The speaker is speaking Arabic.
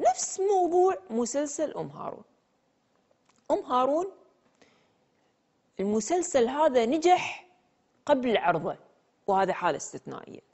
نفس موضوع مسلسل أم هارون أم هارون المسلسل هذا نجح قبل عرضه وهذا حالة استثنائية